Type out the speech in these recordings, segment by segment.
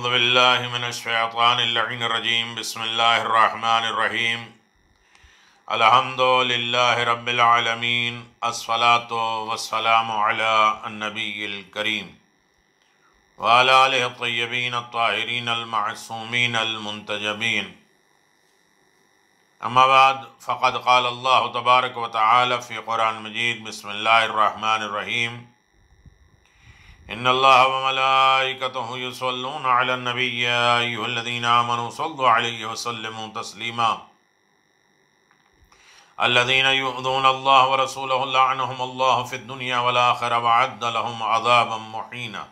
أعوذ بالله من الشيطان اللعين الرجيم بسم الله الرحمن الرحيم الحمد لله رب العالمين الصلاة والسلام على النبي الكريم وعلى آله الطيبين الطاهرين المعصومين المنتجبين أما بعد فقد قال الله تبارك وتعالى في قرآن مجيد بسم الله الرحمن الرحيم इन अल्लाह तस्लीमा Aladdin यूदून अल्लाह व रसूलहम अल्लाह फ़िदुनिया वलाखर वदलहम अदाबम मुहीना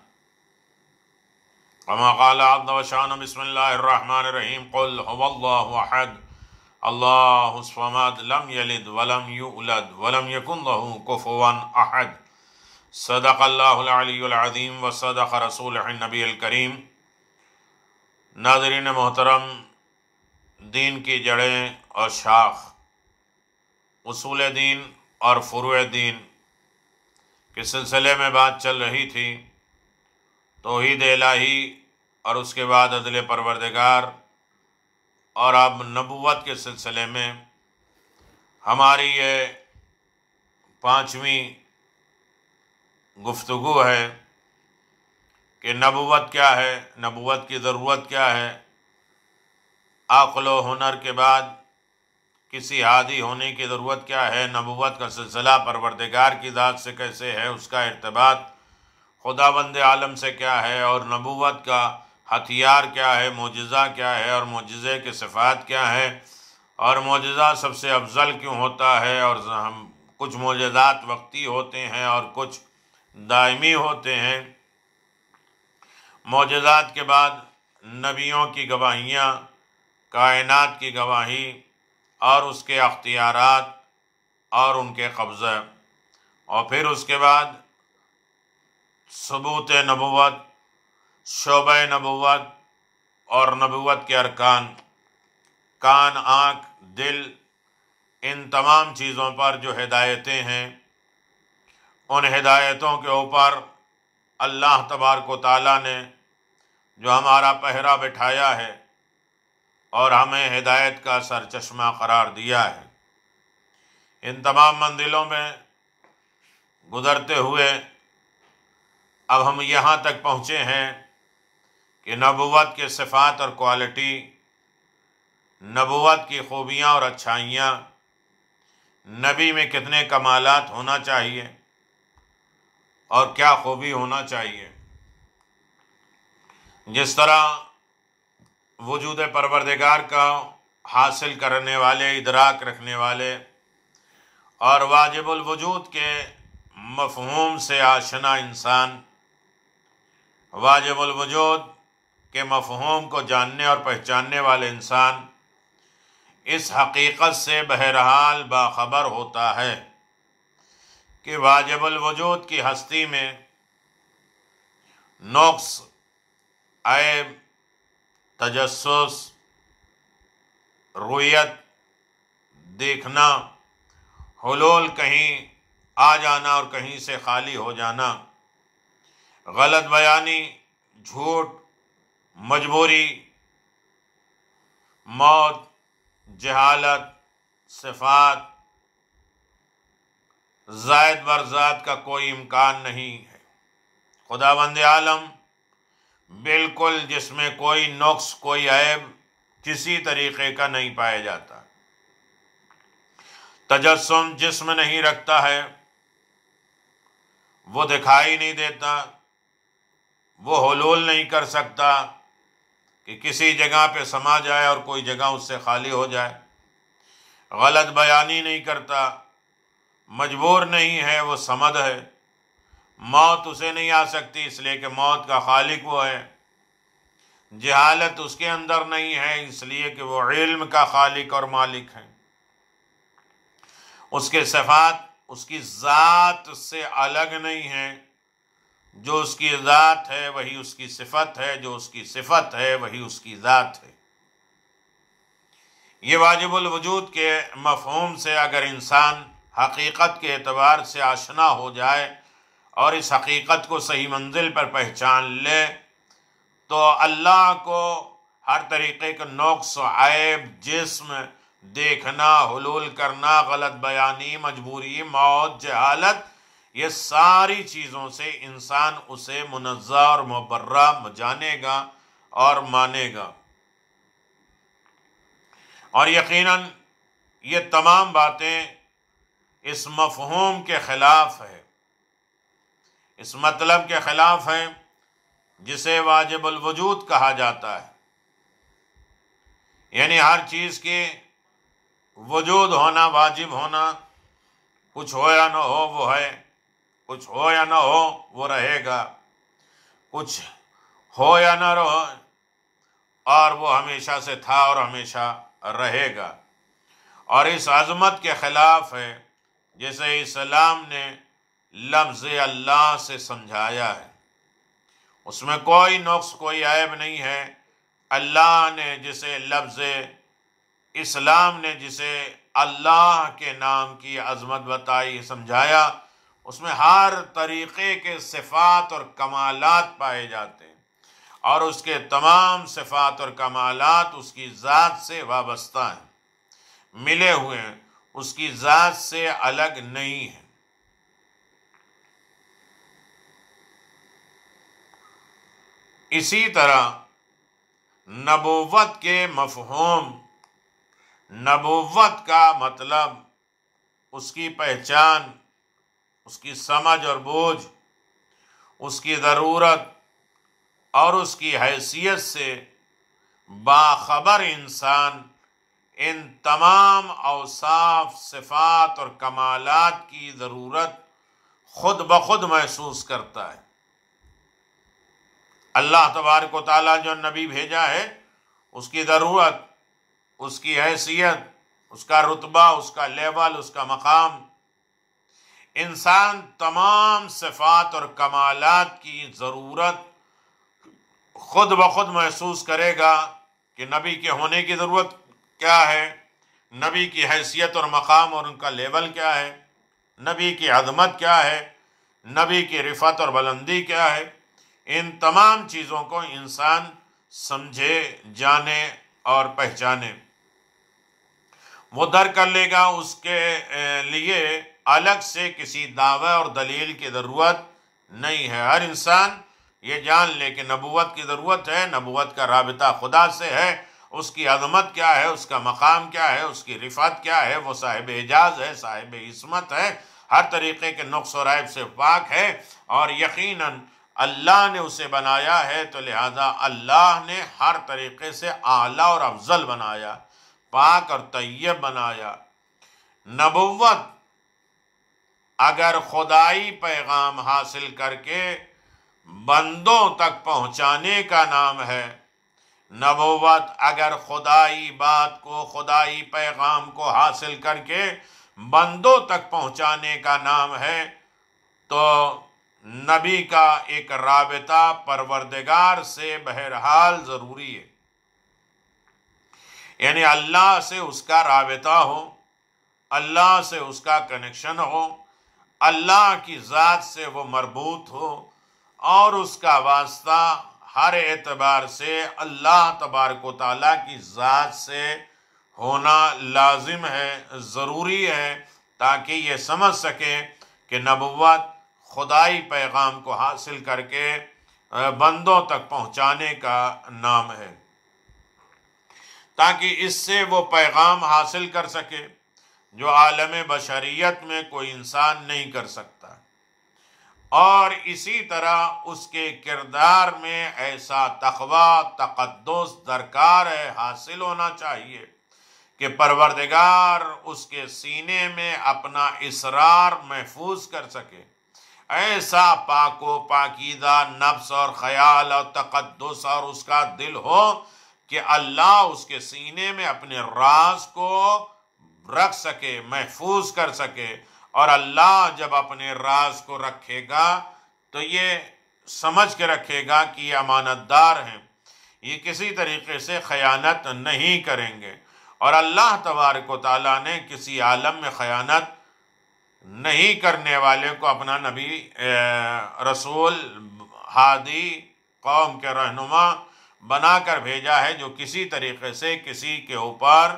वमा काल अब्द वशान बसमीम कहद अल्लाह लम यलिद वलम यूलद वलम यकुन लहू कुफ़ुवन अहद सदाक़ल्लाज़ीम व सदाक़ रसूल नबी करीम नाजरीन मोहतरम दीन की जड़ें और शाख उसूल दीन और फ़ुरु दीन के सिलसिले में बात चल रही थी तोहद लाही और उसके बाद अदल परवरदगार और अब नबूत के सिलसिले में हमारी ये पाँचवीं गुफ्तु है कि नबूत क्या है नबूत की ज़रूरत क्या है आकलो हुनर के बाद किसी आदि होने की ज़रूरत क्या है नबूत का सिलसिला परवरदिगार की ज़ात से कैसे है उसका इरतबात खुदाबंद आलम से क्या है और नबूत का हथियार क्या है मुजज़ा क्या है और मुजज़े के सिफात क्या है और मुजज़ा सबसे अफजल क्यों होता है और हम कुछ मुजज़ात वक्ती होते हैं और कुछ दायमी होते हैं मोजात के बाद नबियों की गवाहियाँ कायनात की गवाही और उसके अख्तियार और उनके कब्ज़े और फिर उसके बाद सबूत नबूत शोब नबूत और नबूत के अरकान कान आँख दिल इन तमाम चीज़ों पर जो हिदायतें हैं उन हिदायतों के ऊपर अल्लाह तबारक ताला ने जो हमारा पहरा बिठाया है और हमें हिदायत का सरचश्मा करार दिया है इन तमाम मंजिलों में गुज़रते हुए अब हम यहाँ तक पहुँचे हैं कि नबूत के सिफात और क्वालिटी नबूत की खूबियाँ और अच्छाइयाँ नबी में कितने कमालात होना चाहिए और क्या खूबी होना चाहिए जिस तरह वजूद परवरदिगार का हासिल करने वाले इदराक रखने वाले और वजूद के मफहूम से आशना इंसान वजूद के मफहूम को जानने और पहचानने वाले इंसान इस हकीकत से बहरहाल बाखबर होता है कि वाजबल वजूद की हस्ती में नोक्स आए तजस रुयत देखना हलोल कहीं आ जाना और कहीं से खाली हो जाना गलत बयानी झूठ मजबूरी मौत जहालत सिफात जायद बरजात का कोई इम्कान नहीं है खुदा बंद आलम बिल्कुल जिसमें कोई नुक्स कोई ऐब किसी तरीक़े का नहीं पाया जाता तजस्म जिसम नहीं रखता है वो दिखाई नहीं देता वो हलूल नहीं कर सकता कि किसी जगह पे समा जाए और कोई जगह उससे खाली हो जाए गलत बयानी नहीं करता मजबूर नहीं है वो समद है मौत उसे नहीं आ सकती इसलिए कि मौत का खालिक वो है जहालत उसके अंदर नहीं है इसलिए कि वो इल्म का खालिक और मालिक है उसके सफ़ात उसकी ज़ात से अलग नहीं है जो उसकी ज़ात है वही उसकी सिफत है जो उसकी सिफत है वही उसकी ज़ात है ये वाजिबुल वजूद के मफहम से अगर इंसान हकीकत के एतबार से आशना हो जाए और इस हकीकत को सही मंजिल पर पहचान ले तो अल्लाह को हर तरीके के नोक्स आयब जिसम देखना हलूल करना गलत बयानी मजबूरी मौत जहालत ये सारी चीज़ों से इंसान उसे मुनज़ा और मुबर्रा जानेगा और मानेगा और यकीनन ये तमाम बातें इस मफहूम के ख़िलाफ़ है इस मतलब के ख़िलाफ़ है जिसे वाजिब वजूद कहा जाता है यानी हर चीज़ के वजूद होना वाजिब होना कुछ हो या ना हो वो है कुछ हो या ना हो वो रहेगा कुछ हो या ना रहो और वो हमेशा से था और हमेशा रहेगा और इस आज़मत के ख़िलाफ़ है जैसे इस्लाम ने लफ्ज़ अल्लाह से समझाया है उसमें कोई नुक्स कोई ऐब नहीं है अल्लाह ने जिसे लफ्ज़ इस्लाम ने जिसे अल्लाह के नाम की अजमत बताई समझाया उसमें हर तरीक़े के सिफात और कमालत पाए जाते हैं और उसके तमाम सिफात और कमालात उसकी ज़ात से वाबस्ता हैं मिले हुए हैं उसकी ज़ात से अलग नहीं है इसी तरह नबोवत के मफहम नबोवत का मतलब उसकी पहचान उसकी समझ और बोझ उसकी ज़रूरत और उसकी हैसियत से बाखबर इंसान इन तमाम अवसाफ सिफात और कमालत की ज़रूरत खुद ब खुद महसूस करता है अल्लाह तबारक ताला जो नबी भेजा है उसकी ज़रूरत उसकी हैसियत उसका रुतबा उसका लेवल उसका मकाम इंसान तमाम सिफात और कमालात की ज़रूरत खुद ब खुद महसूस करेगा कि नबी के होने की ज़रूरत क्या है नबी की हैसियत और मकाम और उनका लेवल क्या है नबी की अदमत क्या है नबी की रिफत और बुलंदी क्या है इन तमाम चीज़ों को इंसान समझे जाने और पहचाने वो दर कर लेगा उसके लिए अलग से किसी दावे और दलील की ज़रूरत नहीं है हर इंसान ये जान ले कि नबूत की ज़रूरत है नबूत का रबता खुदा से है उसकी अजमत क्या है उसका मकाम क्या है उसकी रिफत क्या है वो साहिब एजाज है साहिब इसमत है हर तरीके के नुक्स और ऐब से पाक है और यकीनन अल्लाह ने उसे बनाया है तो लिहाजा अल्लाह ने हर तरीके से आला और अफजल बनाया पाक और तय्यब बनाया नबुवत अगर खुदाई पैगाम हासिल करके बंदों तक पहुंचाने का नाम है नबोवत अगर खुदाई बात को खुदाई पैगाम को हासिल करके बंदों तक पहुंचाने का नाम है तो नबी का एक रबता परवरदगार से बहरहाल ज़रूरी है यानी अल्लाह से उसका रबता हो अल्लाह से उसका कनेक्शन हो अल्लाह की ज़ात से वो मरबूत हो और उसका वास्ता हर एतबार से अल्लाह तबारक ताली की ज़ात से होना लाजिम है ज़रूरी है ताकि ये समझ सकें कि नबूत खुदाई पैगाम को हासिल करके बंदों तक पहुँचाने का नाम है ताकि इससे वो पैगाम हासिल कर सके जो आलम बशरीत में कोई इंसान नहीं कर सकता और इसी तरह उसके किरदार में ऐसा तखबा तकदस दरकार है हासिल होना चाहिए कि परवरदगार उसके सीने में अपना इसरार महफूज कर सके ऐसा पाको पाकिदा नफ्स और ख्याल और तकदस और उसका दिल हो कि अल्लाह उसके सीने में अपने राज को रख सके महफूज कर सके और अल्लाह जब अपने राज को रखेगा तो ये समझ के रखेगा कि ये अमानतदार हैं ये किसी तरीके से ख़यानत नहीं करेंगे और अल्लाह तबारक ताली ने किसी आलम में ख़यानत नहीं करने वाले को अपना नबी रसूल हादी कौम के रहनुमा कर भेजा है जो किसी तरीके से किसी के ऊपर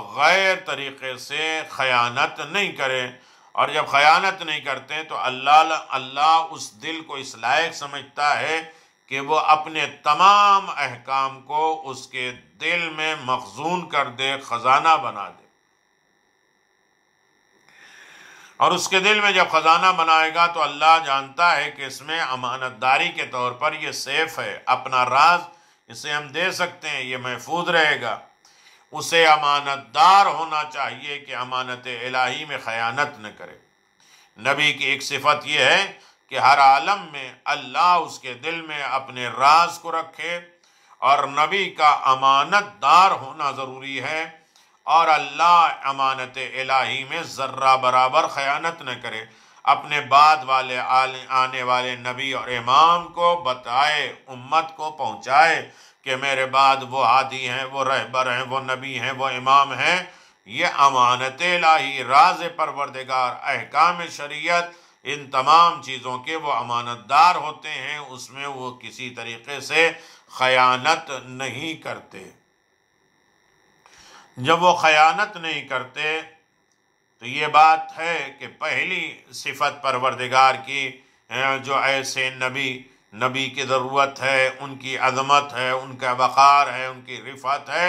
गैर तरीक़े से ख़यानत नहीं करें और जब ख़यानत नहीं करते तो अल्लाह अल्लाह उस दिल को इस लायक समझता है कि वो अपने तमाम अहकाम को उसके दिल में मखजून कर दे ख़जाना बना दे और उसके दिल में जब ख़जाना बनाएगा तो अल्लाह जानता है कि इसमें अमानतदारी के तौर पर यह सेफ़ है अपना राज इसे हम दे सकते हैं ये महफूज रहेगा उसे अमानतदार होना चाहिए कि अमानत इलाही में ख़यानत न करे नबी की एक सिफत यह है कि हर आलम में अल्लाह उसके दिल में अपने राज को रखे और नबी का अमानतदार होना ज़रूरी है और अल्लाह अमानत इलाही में ज़र्रा बराबर ख़यानत न करे अपने बाद वाले आने वाले नबी और इमाम को बताए उम्मत को पहुँचाए कि मेरे बाद वो हादी हैं वो रहबर हैं वो नबी हैं वो इमाम हैं ये अमानत लाही राज परवरदगार अहकाम शरीयत इन तमाम चीज़ों के वो अमानतदार होते हैं उसमें वो किसी तरीके से खयानत नहीं करते जब वो खयानत नहीं करते तो ये बात है कि पहली सिफत परवरदिगार की जो ऐसे नबी नबी की ज़रूरत है उनकी अजमत है उनका वक़ार है उनकी रिफत है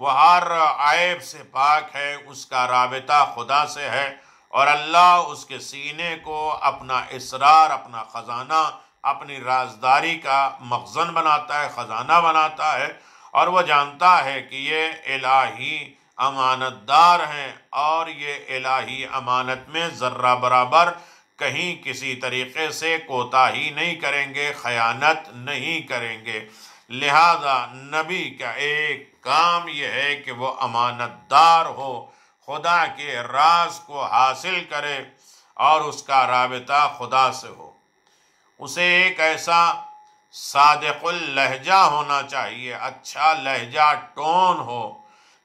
वह हर आयब से पाक है उसका रबता खुदा से है और अल्लाह उसके सीने को अपना इसरार अपना ख़जाना अपनी राजदारी का मखजन बनाता है ख़जाना बनाता है और वह जानता है कि ये इलाही अमानतदार हैं और ये इलाही अमानत में ज़र्रा बराबर कहीं किसी तरीके से कोताही नहीं करेंगे खयानत नहीं करेंगे लिहाजा नबी का एक काम यह है कि वो अमानतदार हो खुदा के राज को हासिल करे और उसका रबता खुदा से हो उसे एक ऐसा सादकुल लहजा होना चाहिए अच्छा लहजा टोन हो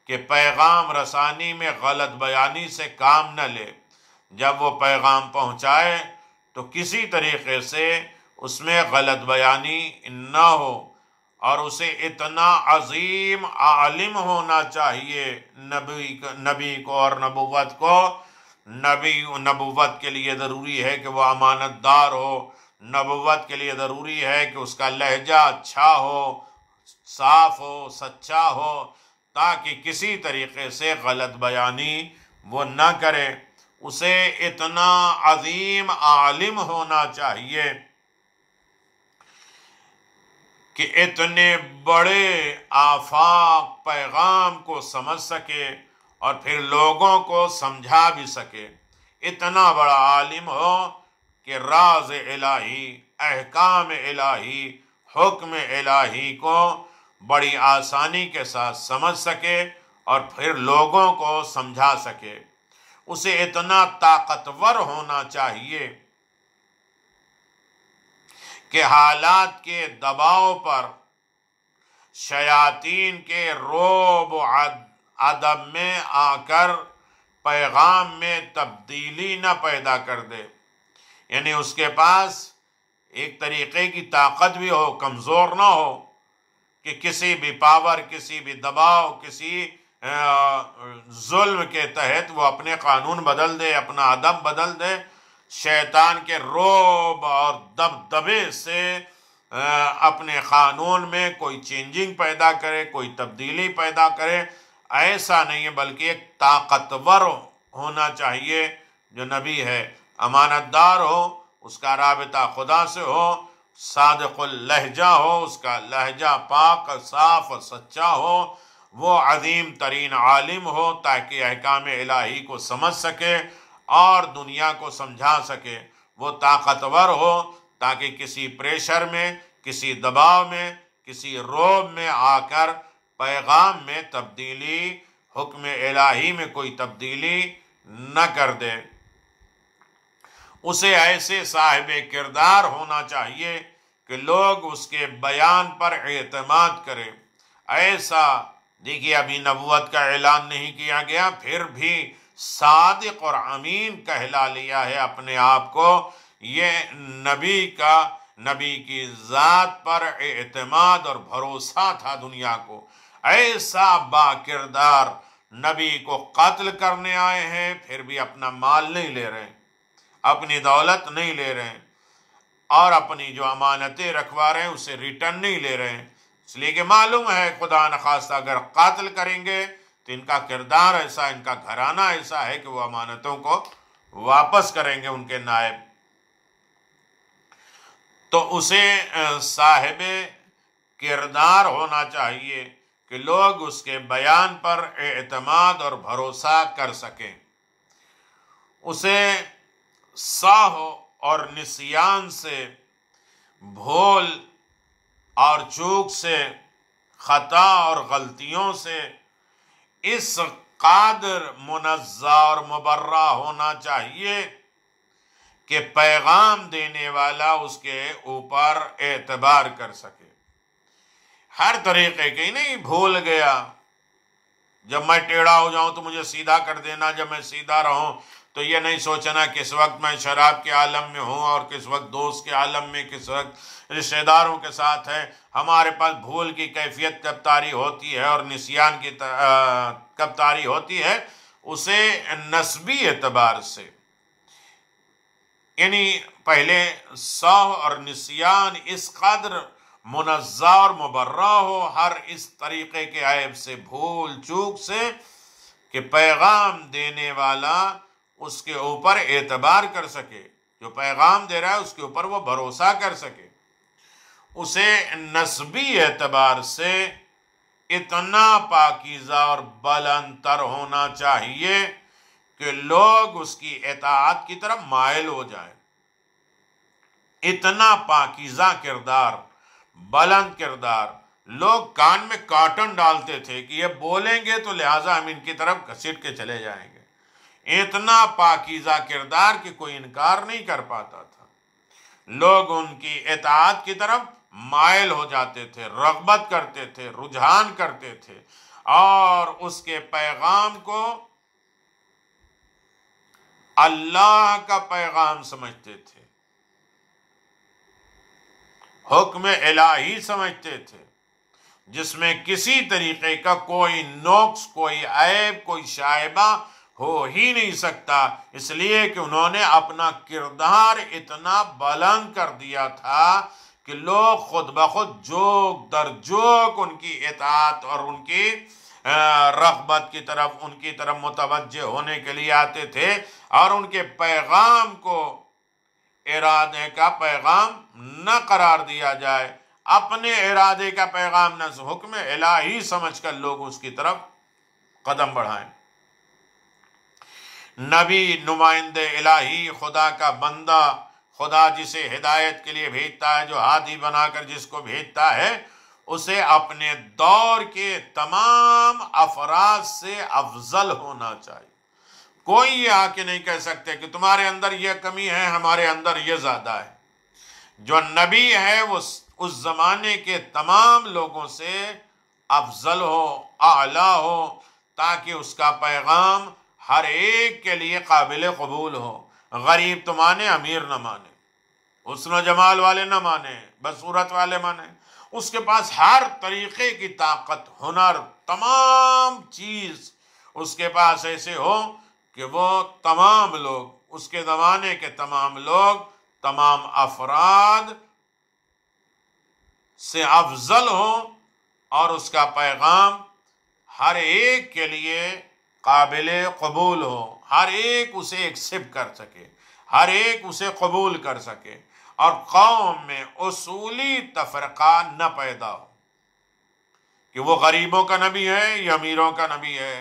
कि पैगाम रसानी में गलत बयानी से काम न ले जब वो पैगाम पहुँचाए तो किसी तरीके से उसमें गलत बयानी न हो और उसे इतना अजीम आलिम होना चाहिए नबी नबी को और नबूवत को नबी नबूवत के लिए ज़रूरी है कि वह अमानतदार हो नबूवत के लिए ज़रूरी है कि उसका लहजा अच्छा हो साफ हो सच्चा हो ताकि किसी तरीके से गलत बयानी वो ना करे उसे इतना अजीम आलिम होना चाहिए कि इतने बड़े आफाक पैगाम को समझ सके और फिर लोगों को समझा भी सके इतना बड़ा आलिम हो कि राज इलाही अहकाम इलाही हुक्म इलाही को बड़ी आसानी के साथ समझ सके और फिर लोगों को समझा सके उसे इतना ताकतवर होना चाहिए कि हालात के दबाव पर शयातीन के रोब अदब में आकर पैगाम में तब्दीली न पैदा कर दे यानी उसके पास एक तरीके की ताकत भी हो कमज़ोर ना हो कि किसी भी पावर किसी भी दबाव किसी जुल्म के तहत वो अपने कानून बदल दे अपना अदब बदल दे शैतान के रोब और दबदबे से अपने क़ानून में कोई चेंजिंग पैदा करे कोई तब्दीली पैदा करे ऐसा नहीं है बल्कि एक ताकतवर होना चाहिए जो नबी है अमानतदार हो उसका रबता खुदा से हो सादकुल लहजा हो उसका लहजा पाक साफ और सच्चा हो वो अजीम तरीन आलिम हो ताकि अहकाम इलाही को समझ सके और दुनिया को समझा सके वो ताकतवर हो ताकि किसी प्रेशर में किसी दबाव में किसी रोब में आकर पैगाम में तब्दीली हुक्म इलाही में कोई तब्दीली न कर दे उसे ऐसे साहिब किरदार होना चाहिए कि लोग उसके बयान पर एतमाद करें ऐसा देखिए अभी नबूत का ऐलान नहीं किया गया फिर भी सादिक और अमीन कहला लिया है अपने आप को ये नबी का नबी की ज़ात पर एतमाद और भरोसा था दुनिया को ऐसा बाकिरदार नबी को कत्ल करने आए हैं फिर भी अपना माल नहीं ले रहे अपनी दौलत नहीं ले रहे और अपनी जो अमानतें रखवा रहे हैं उसे रिटर्न नहीं ले रहे हैं इसलिए कि मालूम है खुदा न खास्ता अगर कतल करेंगे तो इनका किरदार ऐसा इनका घराना ऐसा है कि वो अमानतों को वापस करेंगे उनके नायब तो उसे साहेब किरदार होना चाहिए कि लोग उसके बयान पर एतमाद और भरोसा कर सकें उसे साह और निसियान से भोल और चूक से ख़ता और गलतियों से इस कादर मुनज़ा और मुबर्रा होना चाहिए कि पैगाम देने वाला उसके ऊपर एतबार कर सके हर तरीके के नहीं भूल गया जब मैं टेढ़ा हो जाऊं तो मुझे सीधा कर देना जब मैं सीधा रहूं तो ये नहीं सोचना किस वक्त मैं शराब के आलम में हूँ और किस वक्त दोस्त के आलम में किस वक्त रिश्तेदारों के साथ है हमारे पास भूल की कैफियत कब तारी होती है और निसियान की कब तारी होती है उसे नस्बी एतबार से यानी पहले सौ और निसियान इस कदर मुनज़ा और मुबर्रा हो हर इस तरीके के आयब से भूल चूक से कि पैगाम देने वाला उसके ऊपर एतबार कर सके जो पैगाम दे रहा है उसके ऊपर वो भरोसा कर सके उसे नस्बी एतबार से इतना पाकिज़ा और बलंतर होना चाहिए कि लोग उसकी एतात की तरफ मायल हो जाए इतना पाकिज़ा किरदार बलंद किरदार लोग कान में काटन डालते थे कि ये बोलेंगे तो लिहाजा हम इनकी तरफ घसीट के चले जाएंगे इतना पाकिजा किरदार कि कोई इनकार नहीं कर पाता था लोग उनकी एतात की तरफ मायल हो जाते थे रगबत करते थे रुझान करते थे और उसके पैगाम को अल्लाह का पैगाम समझते थे हुक्म इलाही समझते थे जिसमें किसी तरीके का कोई नोक्स कोई ऐब कोई शायबा हो ही नहीं सकता इसलिए कि उन्होंने अपना किरदार इतना बलंग कर दिया था कि लोग खुद ब खुद जोक दर जोक उनकी इतात और उनकी रगबत की तरफ उनकी तरफ मुतवजह होने के लिए आते थे और उनके पैगाम को इरादे का पैगाम न करार दिया जाए अपने इरादे का पैगाम न हुक्म इलाही समझ कर लोग उसकी तरफ कदम बढ़ाएं नबी नुमाइंदे इलाही खुदा का बंदा खुदा जिसे हिदायत के लिए भेजता है जो हादी बनाकर जिसको भेजता है उसे अपने दौर के तमाम अफराज से अफजल होना चाहिए कोई ये आके नहीं कह सकते कि तुम्हारे अंदर यह कमी है हमारे अंदर यह ज़्यादा है जो नबी है वो उस ज़माने के तमाम लोगों से अफजल हो आला हो ताकि उसका पैगाम हर एक के लिए काबिल कबूल हो गरीब तो माने अमीर न माने उसन जमाल वाले न माने बसूरत वाले माने उसके पास हर तरीके की ताकत हुनर तमाम चीज़ उसके पास ऐसे हो कि वो तमाम लोग उसके ज़माने के तमाम लोग तमाम अफराद से अफजल हो और उसका पैगाम हर एक के लिए काबिल कबूल हो हर एक उसे एक्सेप्ट कर सके हर एक उसे कबूल कर सके और कौम में असूली तफरका न पैदा हो कि वो गरीबों का नबी है ये अमीरों का नबी है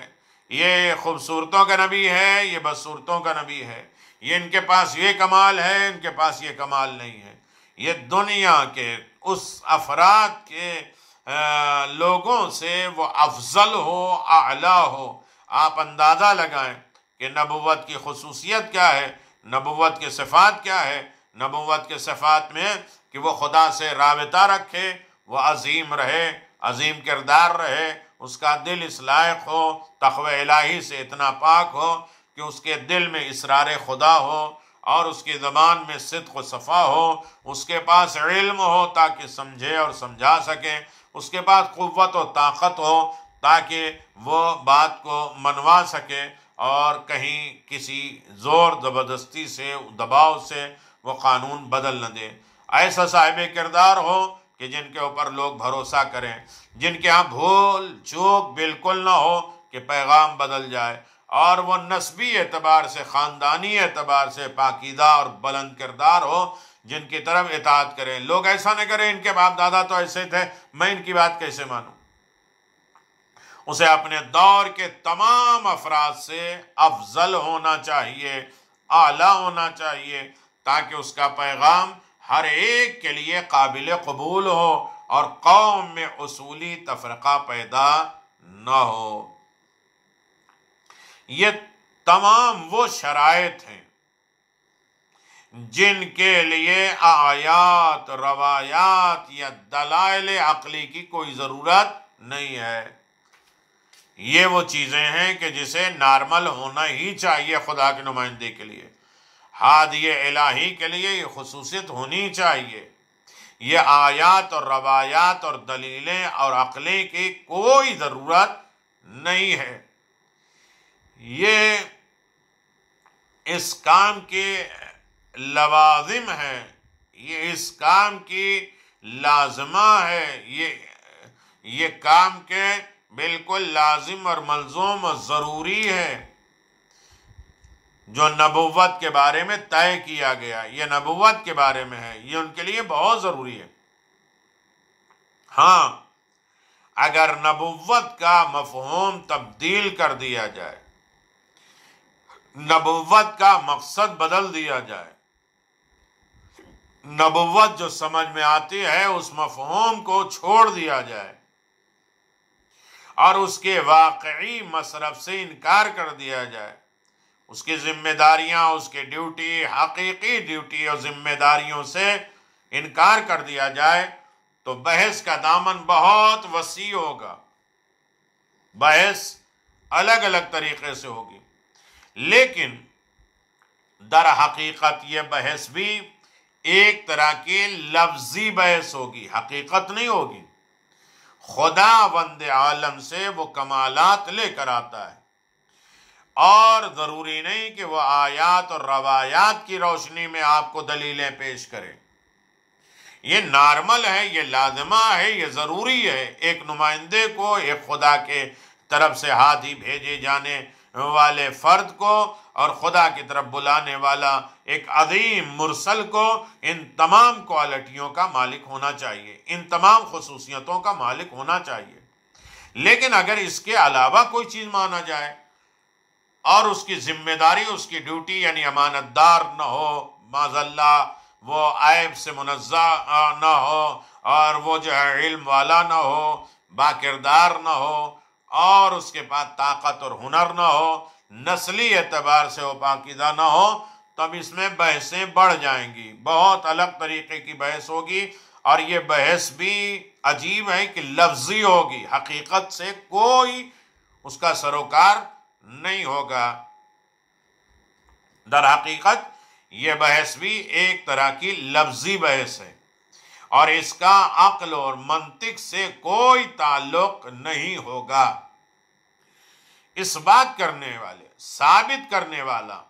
ये खूबसूरतों का नबी है ये बदसूरतों का नबी है ये इनके पास ये कमाल है इनके पास ये कमाल नहीं है ये दुनिया के उस अफराद के आ, लोगों से वो अफजल हो आला हो आप अंदाज़ा लगाएं कि नबूत की खसूसियत क्या है नबूत के सफ़ात क्या है नबूत के सफ़ात में कि वह खुदा से रबता रखे वह अजीम रहे अजीम किरदार रहे उसका दिल इस लायक हो तखव इलाही से इतना पाक हो कि उसके दिल में इसरार खुदा हो और उसकी ज़बान में सिद्क सफ़ा हो उसके पास इल्म हो ताकि समझे और समझा सके उसके पास क़वत और ताकत हो ताकि वो बात को मनवा सके और कहीं किसी ज़ोर ज़बरदस्ती से दबाव से वो कानून बदल न दे ऐसा साहिब किरदार हो कि जिनके ऊपर लोग भरोसा करें जिनके यहाँ भूल चूक बिल्कुल ना हो कि पैगाम बदल जाए और वो नस्बी एतबार से ख़ानदानी एतबार से पाकिदा और बुलंद किरदार हो जिनकी तरफ इतात करें लोग ऐसा ना करें इनके बाप दादा तो ऐसे थे मैं इनकी बात कैसे मानूँ उसे अपने दौर के तमाम अफराद से अफजल होना चाहिए आला होना चाहिए ताकि उसका पैगाम हर एक के लिए काबिल कबूल हो और कौम में असूली तफरका पैदा न हो ये तमाम वो शरात हैं जिनके लिए आयात रवायात या दलाल अकली की कोई ज़रूरत नहीं है ये वो चीज़ें हैं कि जिसे नॉर्मल होना ही चाहिए खुदा के नुमाइंदे के लिए ये इलाही के लिए ये खसूसियत होनी चाहिए ये आयात और रवायात और दलीलें और अकलें की कोई ज़रूरत नहीं है ये इस काम के लवाजिम है ये इस काम की लाजमा है ये ये काम के बिल्कुल लाजिम और मलजूम और ज़रूरी है जो नबूवत के बारे में तय किया गया ये नबूवत के बारे में है ये उनके लिए बहुत ज़रूरी है हाँ अगर नबूवत का मफहम तब्दील कर दिया जाए नबूवत का मकसद बदल दिया जाए नबूवत जो समझ में आती है उस मफहूम को छोड़ दिया जाए और उसके वाकई मशरफ़ से इनकार कर दिया जाए उसकी जिम्मेदारियां उसके ड्यूटी हकीकी ड्यूटी और जिम्मेदारियों से इनकार कर दिया जाए तो बहस का दामन बहुत वसी होगा बहस अलग अलग तरीके से होगी लेकिन दर हकीकत यह बहस भी एक तरह की लफ्जी बहस होगी हकीकत नहीं होगी खुदा वंद आलम से वो कमालत लेकर आता है और ज़रूरी नहीं कि वह आयात और रवायात की रोशनी में आपको दलीलें पेश करें ये नॉर्मल है ये लाजमा है ये ज़रूरी है एक नुमाइंदे को एक खुदा के तरफ से हाथ ही भेजे जाने वाले फ़र्द को और ख़ुदा की तरफ बुलाने वाला एक अजीम मुरसल को इन तमाम क्वालिटियों का मालिक होना चाहिए इन तमाम खसूसियतों का मालिक होना चाहिए लेकिन अगर इसके अलावा कोई चीज़ माना जाए और उसकी जिम्मेदारी उसकी ड्यूटी यानी अमानतदार न हो माजल्ला वो आयब से मुनज़ा ना हो और वो जो है इल्म वाला ना हो बाकिरदार ना हो और उसके पास ताकत और हुनर ना हो नस्ली एतबार से वो पाकिदा ना हो तब इसमें बहसें बढ़ जाएंगी बहुत अलग तरीके की बहस होगी और ये बहस भी अजीब है कि लफ्जी होगी हकीकत से कोई उसका सरोकार नहीं होगा दर हकीकत ये बहस भी एक तरह की लफ्जी बहस है और इसका अक्ल और मंतिक से कोई ताल्लुक नहीं होगा इस बात करने वाले साबित करने वाला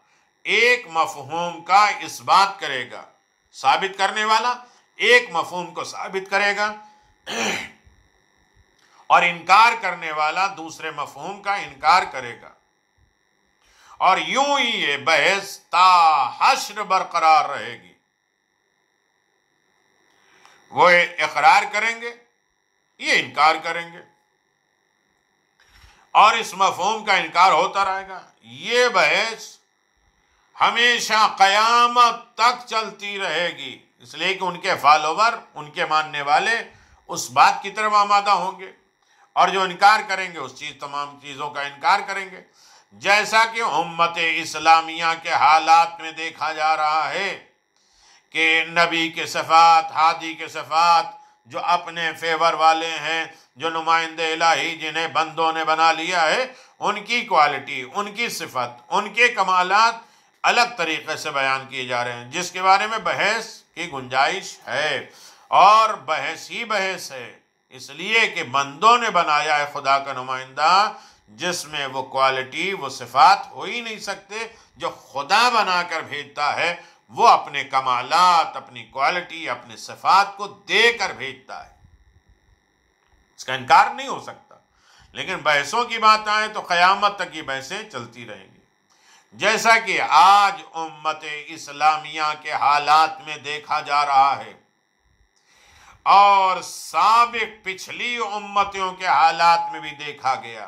एक मफहूम का इस बात करेगा साबित करने वाला एक मफहूम को साबित करेगा और इनकार करने वाला दूसरे मफहूम का इनकार करेगा और यूं ही ये बहस ता हश्र बरकरार रहेगी वो इकरार करेंगे ये इनकार करेंगे और इस मफहम का इनकार होता रहेगा ये बहस हमेशा कयामत तक चलती रहेगी इसलिए कि उनके फॉलोवर उनके मानने वाले उस बात की तरफ आमादा होंगे और जो इनकार करेंगे उस चीज़ तमाम चीज़ों का इनकार करेंगे जैसा कि उम्मत इस्लामिया के हालात में देखा जा रहा है कि नबी के सफ़ात हादी के सफ़ात जो अपने फेवर वाले हैं जो नुमाइंदे इलाही जिन्हें बंदों ने बना लिया है उनकी क्वालिटी उनकी सिफत उनके कमालात अलग तरीके से बयान किए जा रहे हैं जिसके बारे में बहस की गुंजाइश है और बहस ही बहस है इसलिए कि बंदों ने बनाया है खुदा का नुमाइंदा जिसमें वो क्वालिटी वो सिफात हो ही नहीं सकते जो खुदा बनाकर भेजता है वो अपने कमालात अपनी क्वालिटी अपने सफात को देकर भेजता है इसका इनकार नहीं हो सकता लेकिन बहसों की बात आए तो क़यामत तक ये बहसें चलती रहेंगी जैसा कि आज उम्मत इस्लामिया के हालात में देखा जा रहा है और सबक पिछली उम्मतियों के हालात में भी देखा गया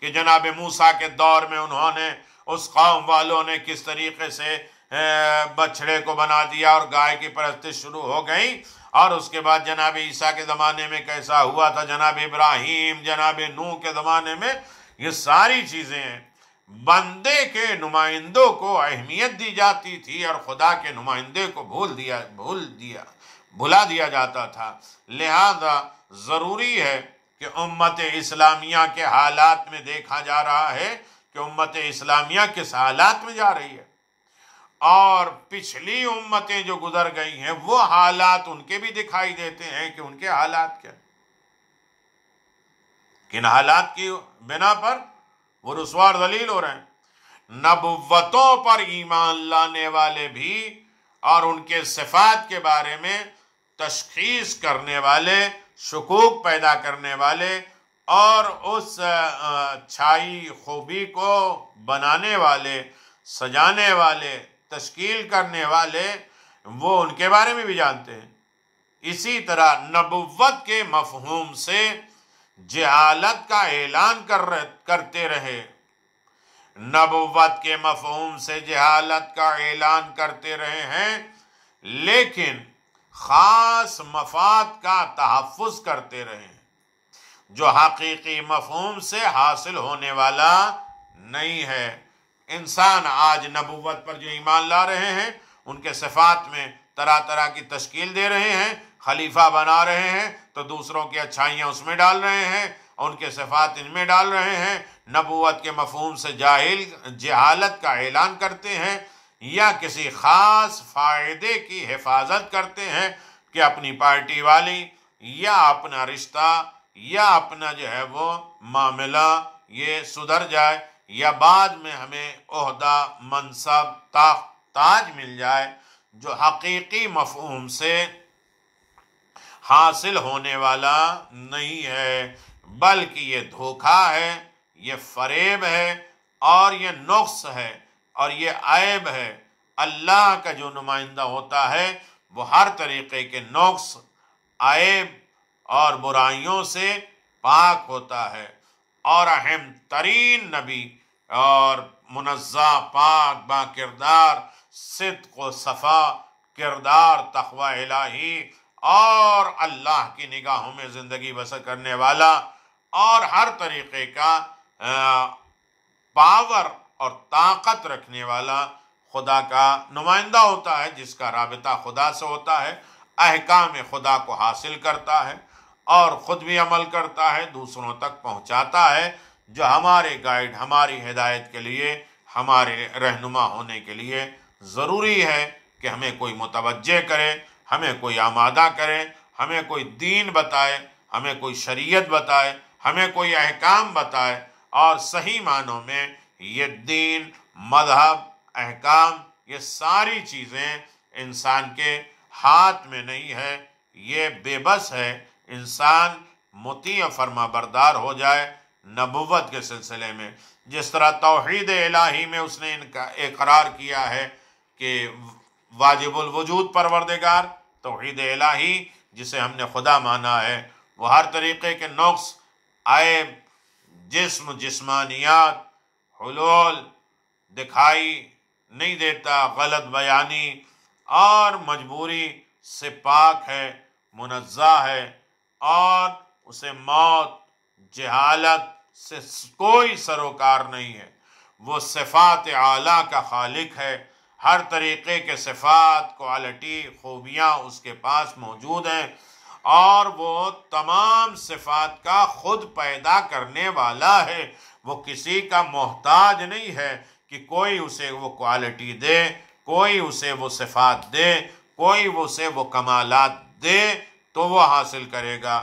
कि जनाब मूसा के दौर में उन्होंने उस कौम वालों ने किस तरीके से बछड़े को बना दिया और गाय की परस्तिश शुरू हो गई और उसके बाद जनाब ईसा के ज़माने में कैसा हुआ था जनाब इब्राहिम जनाब नू के ज़माने में ये सारी चीज़ें बंदे के नुमाइंदों को अहमियत दी जाती थी और खुदा के नुमाइंदे को भूल दिया भूल दिया भुला दिया जाता था लिहाजा ज़रूरी है कि उम्मत इस्लामिया के हालात में देखा जा रहा है कि उम्मत इस्लामिया किस हालात में जा रही है और पिछली उम्मतें जो गुजर गई हैं वो हालात उनके भी दिखाई देते हैं कि उनके हालात क्या किन हालात की बिना पर वो रसवार दलील हो रहे हैं नबवतों पर ईमान लाने वाले भी और उनके सिफात के बारे में तशखीस करने वाले शकूक पैदा करने वाले और उस छाई खूबी को बनाने वाले सजाने वाले तश्कील करने वाले वो उनके बारे में भी जानते हैं इसी तरह नबुवत के मफहूम से जहालत का ऐलान कर रह, करते रहे नबुवत के मफहूम से जहालत का ऐलान करते रहे हैं लेकिन ख़ास मफाद का तहफ़ करते रहे जो हकीकी मफहूम से हासिल होने वाला नहीं है इंसान आज नबूवत पर जो ईमान ला रहे हैं उनके सिफात में तरह तरह की तश्कील दे रहे हैं खलीफा बना रहे हैं तो दूसरों की अच्छाइयाँ उसमें डाल रहे हैं उनके सिफात इनमें डाल रहे हैं नबूवत के मफहम से जाहिल जहालत का ऐलान करते हैं या किसी ख़ास फ़ायदे की हिफाजत करते हैं कि अपनी पार्टी वाली या अपना रिश्ता या अपना जो है वो मामला ये सुधर जाए या बाद में हमें उहदा मनसब ताख ताज मिल जाए जो हकीकी मफहम से हासिल होने वाला नहीं है बल्कि ये धोखा है ये फरेब है और ये नुख्स है और ये ऐब है अल्लाह का जो नुमाइंदा होता है वो हर तरीके के नुख्स ऐब और बुराइयों से पाक होता है और अहम तरीन नबी और मुनज़ा पाक बा किरदार सिद को सफ़ा किरदार तखवा इलाही और अल्लाह की निगाहों में ज़िंदगी बसर करने वाला और हर तरीके का पावर और ताकत रखने वाला खुदा का नुमाइंदा होता है जिसका रबता खुदा से होता है अहकाम खुदा को हासिल करता है और ख़ुद भी अमल करता है दूसरों तक पहुँचाता है जो हमारे गाइड हमारी हिदायत के लिए हमारे रहनुमा होने के लिए ज़रूरी है कि हमें कोई मुतवजह करे हमें कोई आमादा करे हमें कोई दीन बताए हमें कोई शरीयत बताए हमें कोई अहकाम बताए और सही मानों में ये दीन मजहब अहकाम ये सारी चीज़ें इंसान के हाथ में नहीं है ये बेबस है इंसान मुती फरमा बरदार हो जाए नबूवत के सिलसिले में जिस तरह तोहद इलाही में उसने इनका इकरार किया है कि वजूद परवरदेगार तोहद इलाही जिसे हमने खुदा माना है वह हर तरीके के नुक्स आए जिस्म जिस्मानियात हलोल दिखाई नहीं देता गलत बयानी और मजबूरी से पाक है मुनज़ा है और उसे मौत जहालत से कोई सरोकार नहीं है वो सिफात आला का खालिक है हर तरीके के सिफात क्वालिटी खूबियाँ उसके पास मौजूद हैं और वो तमाम सिफात का खुद पैदा करने वाला है वो किसी का मोहताज नहीं है कि कोई उसे वो क्वालिटी दे कोई उसे वो सिफात दे कोई उसे वो कमालात दे तो वो हासिल करेगा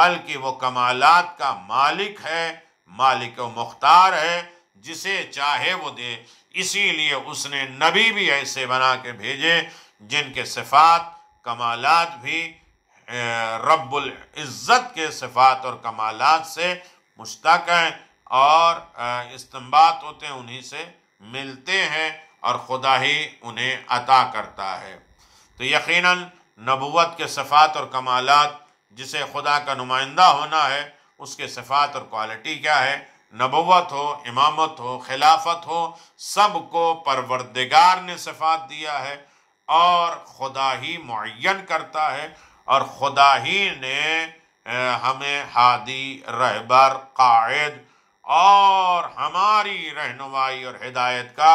बल्कि वो कमालात का मालिक है मालिक मुख्तार है जिसे चाहे वो दे इसीलिए उसने नबी भी ऐसे बना के भेजे जिनके सिफात कमालत भी रब्बुल इज़्ज़त के सिफात और कमालत से मुश्तक हैं और इस्तेमाल होते हैं उन्हीं से मिलते हैं और खुदा ही उन्हें अता करता है तो यकीनन नबुवत के सिफात और कमालत जिसे खुदा का नुमाइंदा होना है उसके सिफात और क्वालिटी क्या है नबवत हो इमामत हो खिलाफत हो सब को परवरदिगार ने सिफात दिया है और खुदा ही मुन करता है और खुदा ही ने हमें हादी रहबर कायद और हमारी रहनुमाई और हिदायत का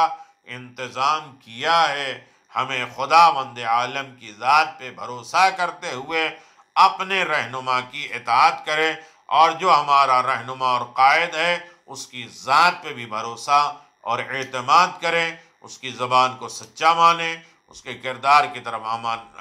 इंतज़ाम किया है हमें खुदा वंद आलम की ज़ात पे भरोसा करते हुए अपने रहनुमा की इतात करें और जो हमारा रहनुमा और कायद है उसकी ज़ात पे भी भरोसा और अतमाद करें उसकी ज़बान को सच्चा माने उसके किरदार की तरफ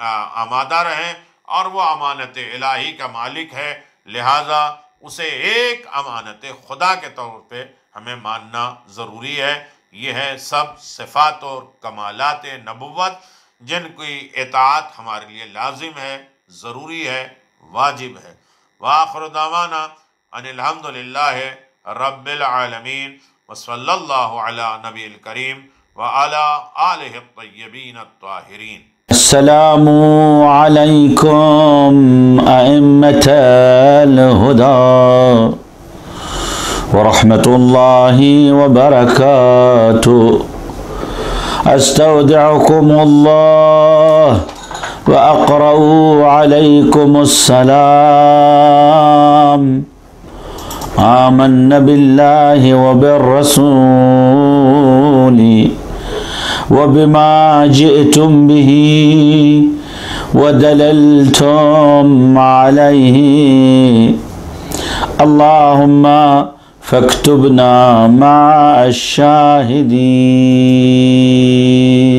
आमादा रहें और वह अमानत इलाही का मालिक है लिहाजा उसे एक अमानत खुदा के तौर पर हमें मानना ज़रूरी है यह है सब सिफात और कमालत नबुवत जिनकी इतात हमारे लिए लाजिम है ज़रूरी है वाजिब है واخر دعوانا ان الحمد لله رب العالمين وصلى الله على نبي الكريم وعلى آله الطيبين الطاهرين السلام عليكم أئمة الهدى ورحمة الله وبركاته أستودعكم الله وأقرأ عليكم السلام آمنا بالله وبالرسول وبما جئتم به ودللتم عليه اللهم فاكتبنا مع الشاهدين